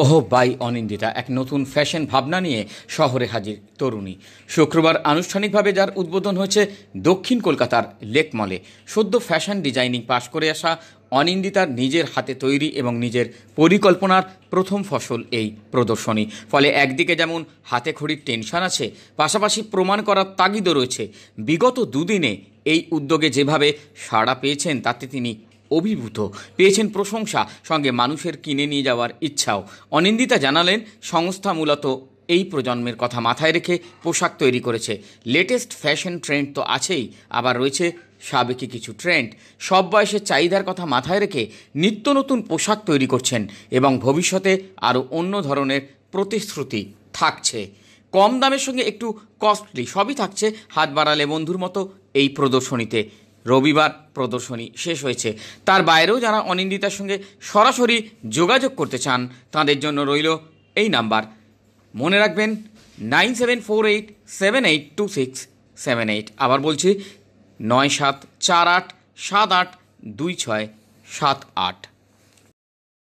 ওহ by Anindita এক নতুন fashion ভাবনা নিয়ে শহরে হাজির তরুণী শুক্রবার আনুষ্ঠানিকভাবে যার উদ্বোধন হয়েছে দক্ষিণ কলকাতার লেক মলে সদ্য ফ্যাশন ডিজাইনিং পাশ করে আসা অনিন্দিতার নিজের হাতে তৈরি এবং নিজের পরিকল্পনার প্রথম ফসল এই প্রদর্শনী ফলে একদিকে যেমন হাতে খড়ির টেনশন আছে পাশাপাশি প্রমাণ করার তাগিদও রয়েছে বিগত দুদিনে এই উদ্যোগে যেভাবে সাড়া পেয়েছেন তাতে তিনি অভিভূত পেয়েছেন প্রশংসা সঙ্গে মানুষের কিনে নিয়ে যাওয়ার ইচ্ছাও অনিন্দিতা জানালেন সংস্থা মূলত এই প্রজন্মের কথা মাথায় রেখে পোশাক তৈরি করেছে লেটেস্ট ফ্যাশন ট্রেন্ড তো আছেই আবার রয়েছে সাবেকি কিছু ট্রেন্ড সব বয়সের চাহিদার কথা মাথায় রেখে নিত্য নতুন পোশাক তৈরি করছেন এবং ভবিষ্যতে আরও অন্য ধরনের প্রতিশ্রুতি থাকছে কম দামের সঙ্গে একটু কস্টলি সবই থাকছে হাত বাড়ালে বন্ধুর মতো এই প্রদর্শনীতে রবিবার প্রদর্শনী শেষ হয়েছে তার বাইরেও যারা অনিন্দিতার সঙ্গে সরাসরি যোগাযোগ করতে চান তাদের জন্য রইল এই নাম্বার মনে রাখবেন nine seven four eight seven eight two six seven eight আবার বলছি নয় সাত চার আট সাত আট দুই ছয় সাত আট